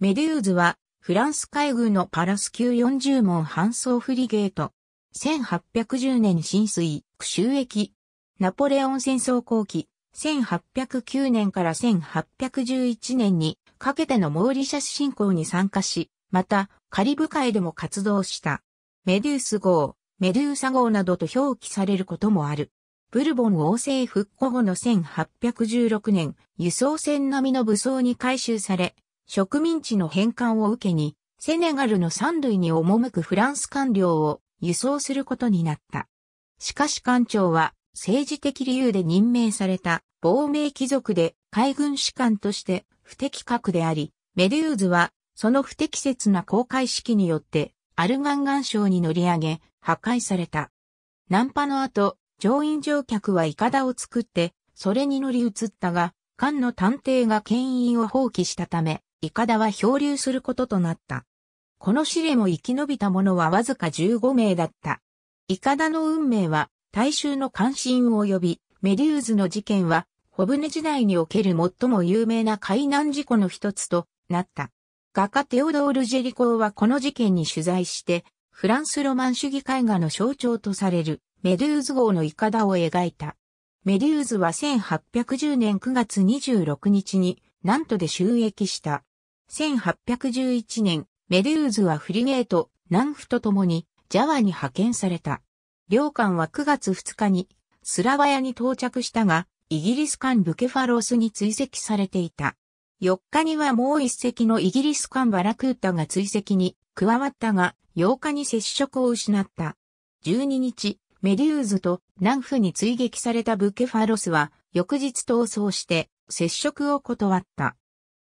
メデューズは、フランス海軍のパラス級40門搬送フリゲート。1810年浸水、収益。ナポレオン戦争後期、1809年から1811年にかけてのモーリシャス侵攻に参加し、また、カリブ海でも活動した。メデュース号、メデューサ号などと表記されることもある。ブルボン王政復古後の1816年、輸送船並みの武装に改修され、植民地の返還を受けに、セネガルの三類に赴くフランス官僚を輸送することになった。しかし官庁は政治的理由で任命された亡命貴族で海軍士官として不適格であり、メデューズはその不適切な公開式によってアルガン岩礁に乗り上げ破壊された。ナンパの後、乗員乗客はいかだを作って、それに乗り移ったが、艦の探偵が牽引を放棄したため、イカダは漂流することとなった。この試練を生き延びた者はわずか15名だった。イカダの運命は大衆の関心を呼び、メデューズの事件は、小ネ時代における最も有名な海難事故の一つとなった。画家テオドール・ジェリコーはこの事件に取材して、フランスロマン主義絵画の象徴とされるメデューズ号のイカダを描いた。メデューズは1810年9月26日に、ナントで収益した。1811年、メドゥーズはフリゲート、南府と共に、ジャワに派遣された。両艦は9月2日に、スラワヤに到着したが、イギリス艦ブケファロスに追跡されていた。4日にはもう一隻のイギリス艦バラクータが追跡に加わったが、8日に接触を失った。12日、メデューズと南府に追撃されたブケファロスは、翌日逃走して接触を断った。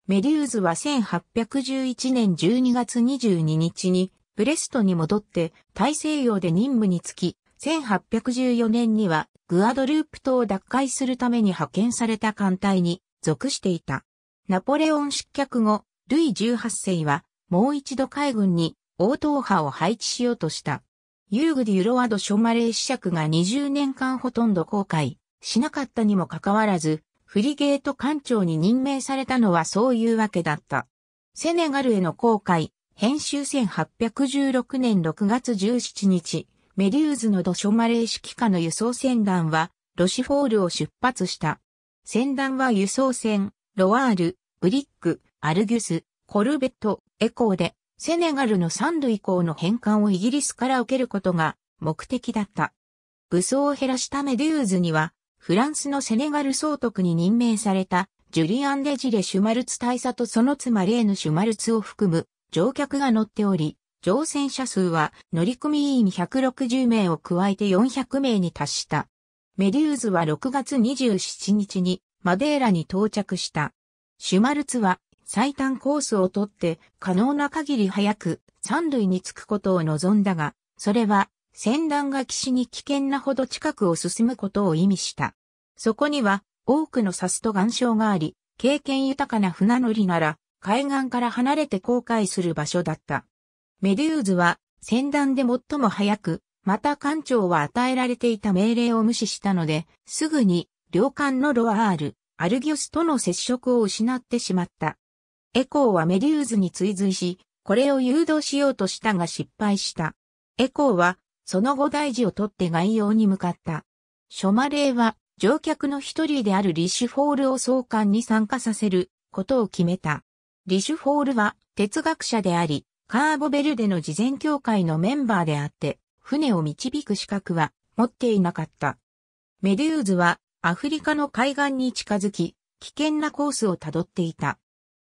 メデューズは1811年12月22日にブレストに戻って大西洋で任務につき、1814年にはグアドループ島を奪回するために派遣された艦隊に属していた。ナポレオン失脚後、ルイ18世はもう一度海軍に応答派を配置しようとした。ユーグディ・ユロワド・ショマレー子爵が20年間ほとんど後悔しなかったにもかかわらず、フリゲート艦長に任命されたのはそういうわけだった。セネガルへの航海、編集1816年6月17日、メリューズのドショマレー式下の輸送船団は、ロシフォールを出発した。船団は輸送船、ロワール、ブリック、アルギュス、コルベット、エコーで、セネガルのン度以降の返還をイギリスから受けることが目的だった。武装を減らしたメデューズには、フランスのセネガル総督に任命された、ジュリアン・レジレ・シュマルツ大佐とその妻レーヌ・シュマルツを含む乗客が乗っており、乗船者数は乗組員160名を加えて400名に達した。メデューズは6月27日にマデーラに到着した。シュマルツは最短コースをとって可能な限り早く三塁に着くことを望んだが、それは戦乱が岸に危険なほど近くを進むことを意味した。そこには多くのサスと岩礁があり、経験豊かな船乗りなら海岸から離れて航海する場所だった。メデューズは戦乱で最も早く、また艦長は与えられていた命令を無視したので、すぐに領艦のロアール、アルギオスとの接触を失ってしまった。エコーはメデューズに追随し、これを誘導しようとしたが失敗した。エコーはその後大事を取って外洋に向かった。ショマレーは乗客の一人であるリシュフォールを総監に参加させることを決めた。リシュフォールは哲学者であり、カーボベルデの事前協会のメンバーであって、船を導く資格は持っていなかった。メデューズはアフリカの海岸に近づき、危険なコースをたどっていた。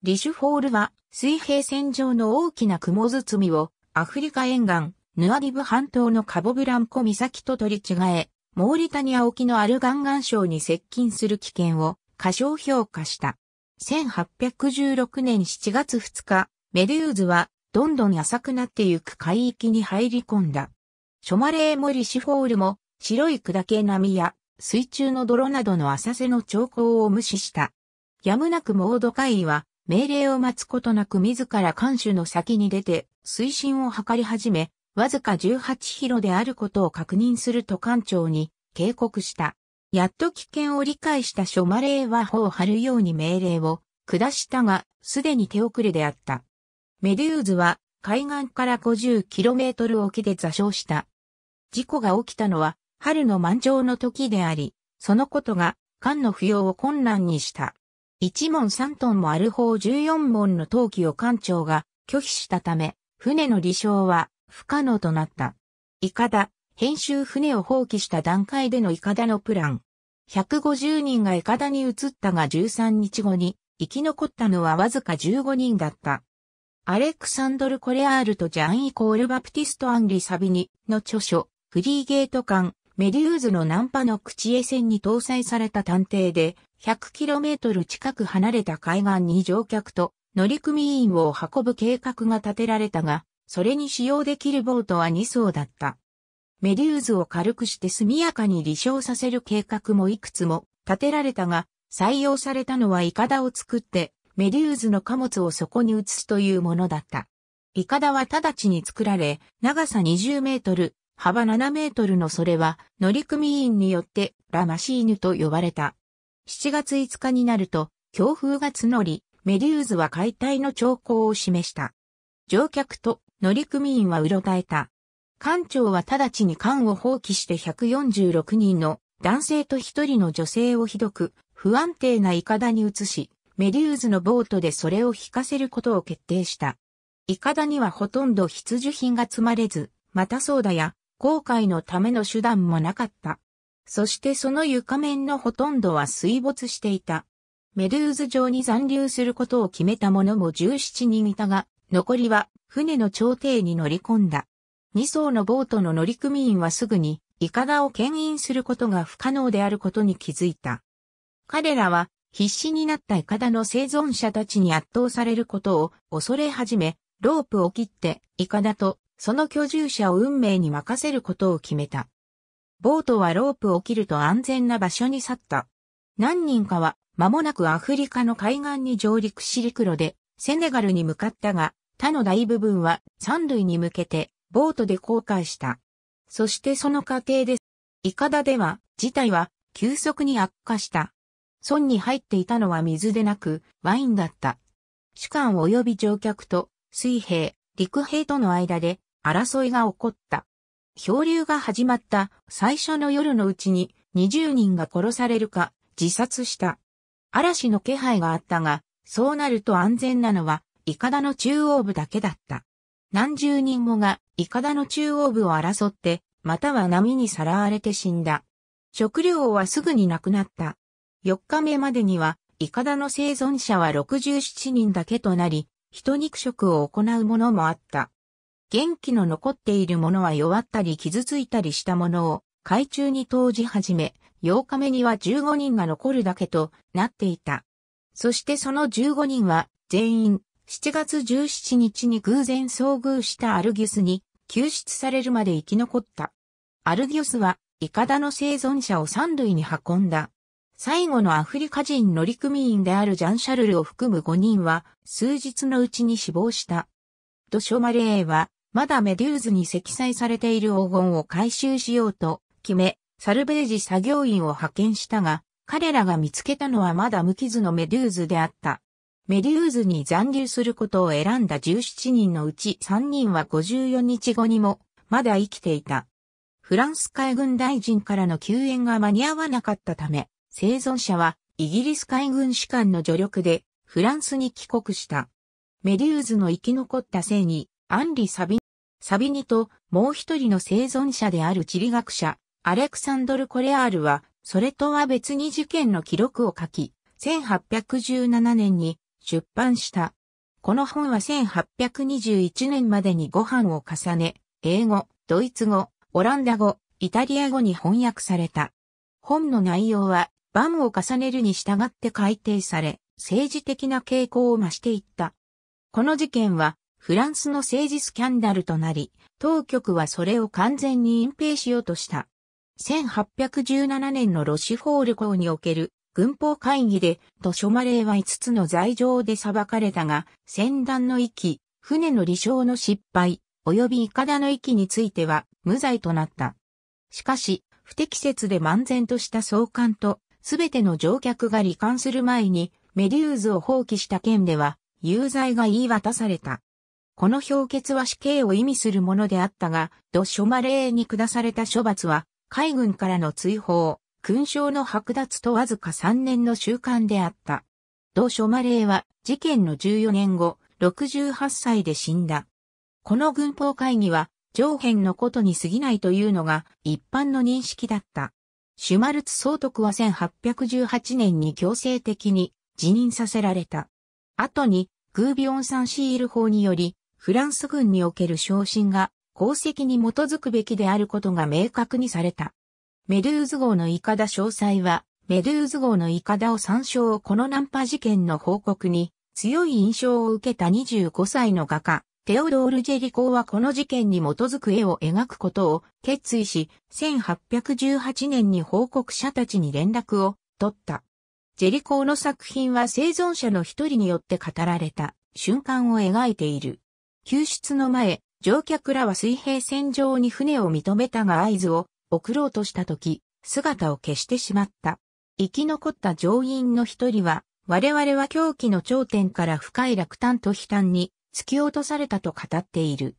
リシュフォールは水平線上の大きな雲包みをアフリカ沿岸ヌアディブ半島のカボブランコ岬と取り違え、モーリタニア沖のアルガン岩礁に接近する危険を過小評価した。1816年7月2日、メデューズはどんどん浅くなってゆく海域に入り込んだ。ショマレー・モリシフォールも白い砕け波や水中の泥などの浅瀬の兆候を無視した。やむなくモード会議は命令を待つことなく自ら艦首の先に出て水深を測り始め、わずか18キロであることを確認すると艦長に警告した。やっと危険を理解した諸マレーは砲を張るように命令を下したが、すでに手遅れであった。メデューズは海岸から5 0トル沖で座礁した。事故が起きたのは春の満潮の時であり、そのことが艦の不要を困難にした。1門3トンもある方14門の陶器を艦長が拒否したため、船の離礁は不可能となった。イカダ、編集船を放棄した段階でのイカダのプラン。150人がイカダに移ったが13日後に生き残ったのはわずか15人だった。アレクサンドル・コレアールとジャン・イコール・バプティスト・アンリ・サビニの著書、フリーゲート艦、メデューズのナンパの口絵船に搭載された探偵で、100km 近く離れた海岸に乗客と乗組員を運ぶ計画が立てられたが、それに使用できるボートは2艘だった。メデューズを軽くして速やかに離礁させる計画もいくつも立てられたが、採用されたのはイカダを作って、メデューズの貨物をそこに移すというものだった。イカダは直ちに作られ、長さ20メートル、幅7メートルのそれは、乗組員によってラマシーヌと呼ばれた。7月5日になると、強風が募り、メデューズは解体の兆候を示した。乗客と乗組員はうろたえた。艦長は直ちに艦を放棄して146人の男性と一人の女性をひどく不安定なイカダに移し、メデューズのボートでそれを引かせることを決定した。イカダにはほとんど必需品が積まれず、またそうだや航海のための手段もなかった。そしてその床面のほとんどは水没していた。メゥーズ上に残留することを決めた者も17人いたが、残りは船の朝廷に乗り込んだ。2艘のボートの乗組員はすぐに、イカダを牽引することが不可能であることに気づいた。彼らは、必死になったイカダの生存者たちに圧倒されることを恐れ始め、ロープを切って、イカダと、その居住者を運命に任せることを決めた。ボートはロープを切ると安全な場所に去った。何人かは、間もなくアフリカの海岸に上陸し陸路で、セネガルに向かったが、他の大部分は三類に向けてボートで航海した。そしてその過程です。イカダでは、事態は急速に悪化した。村に入っていたのは水でなく、ワインだった。主観及び乗客と水兵、陸兵との間で争いが起こった。漂流が始まった最初の夜のうちに20人が殺されるか自殺した。嵐の気配があったが、そうなると安全なのはイカダの中央部だけだった。何十人もが、イカダの中央部を争って、または波にさらわれて死んだ。食料はすぐになくなった。4日目までには、イカダの生存者は67人だけとなり、人肉食を行うものもあった。元気の残っているものは弱ったり傷ついたりしたものを海中に投じ始め、8日目には15人が残るだけとなっていた。そしてその15人は全員7月17日に偶然遭遇したアルギュスに救出されるまで生き残った。アルギュスはイカダの生存者を三塁に運んだ。最後のアフリカ人乗組員であるジャン・シャルルを含む5人は数日のうちに死亡した。ドショマレーはまだメデューズに積載されている黄金を回収しようと決め、サルベージ作業員を派遣したが、彼らが見つけたのはまだ無傷のメデューズであった。メデューズに残留することを選んだ17人のうち3人は54日後にもまだ生きていた。フランス海軍大臣からの救援が間に合わなかったため、生存者はイギリス海軍士官の助力でフランスに帰国した。メデューズの生き残ったせいに、アンリ・サビニ、サビニともう一人の生存者である地理学者、アレクサンドル・コレアールは、それとは別に事件の記録を書き、1817年に出版した。この本は1821年までに5版を重ね、英語、ドイツ語、オランダ語、イタリア語に翻訳された。本の内容は、版を重ねるに従って改定され、政治的な傾向を増していった。この事件は、フランスの政治スキャンダルとなり、当局はそれを完全に隠蔽しようとした。1817年のロシフォール港における軍法会議で、書マ魔令は5つの罪状で裁かれたが、船団の域、船の離礁の失敗、及びイカダの域については、無罪となった。しかし、不適切で漫然とした送還と、すべての乗客が罹患する前に、メデューズを放棄した件では、有罪が言い渡された。この評決は死刑を意味するものであったが、ド・ショマレーに下された処罰は、海軍からの追放、勲章の剥奪とわずか3年の習慣であった。同書マレーは事件の14年後、68歳で死んだ。この軍法会議は上辺のことに過ぎないというのが一般の認識だった。シュマルツ総督は1818年に強制的に辞任させられた。後にグービオンサンシール法によりフランス軍における昇進が功績に基づくべきであることが明確にされた。メドゥーズ号のイカダ詳細は、メドゥーズ号のイカダを参照このナンパ事件の報告に、強い印象を受けた25歳の画家、テオドール・ジェリコーはこの事件に基づく絵を描くことを決意し、1818年に報告者たちに連絡を取った。ジェリコーの作品は生存者の一人によって語られた瞬間を描いている。救出の前、乗客らは水平線上に船を認めたが合図を送ろうとした時、姿を消してしまった。生き残った乗員の一人は、我々は狂気の頂点から深い落胆と悲嘆に突き落とされたと語っている。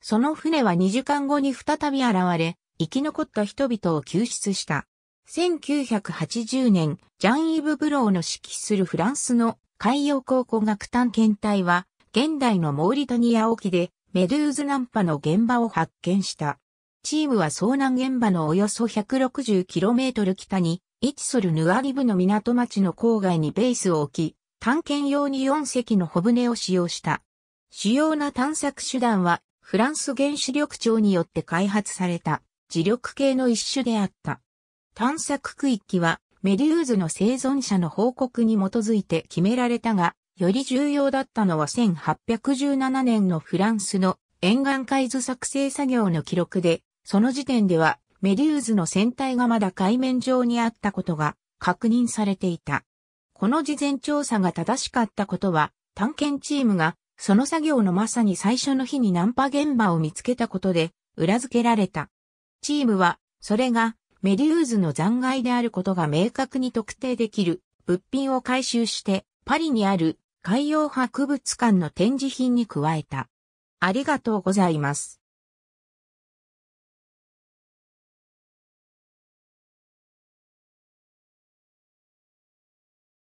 その船は2時間後に再び現れ、生き残った人々を救出した。1980年、ジャン・イブ・ブローの指揮するフランスの海洋考古学探検隊は、現代のモーリタニア沖でメドゥーズナンパの現場を発見した。チームは遭難現場のおよそ 160km 北に、イチソルヌアリブの港町の郊外にベースを置き、探検用に4隻の小舟を使用した。主要な探索手段は、フランス原子力庁によって開発された、磁力系の一種であった。探索区域は、メデューズの生存者の報告に基づいて決められたが、より重要だったのは1817年のフランスの沿岸海図作成作業の記録で、その時点ではメデューズの船体がまだ海面上にあったことが確認されていた。この事前調査が正しかったことは、探検チームがその作業のまさに最初の日にナンパ現場を見つけたことで裏付けられた。チームは、それがメデューズの残骸であることが明確に特定できる物品を回収してパリにある海洋博物館の展示品に加えた。ありがとうございます。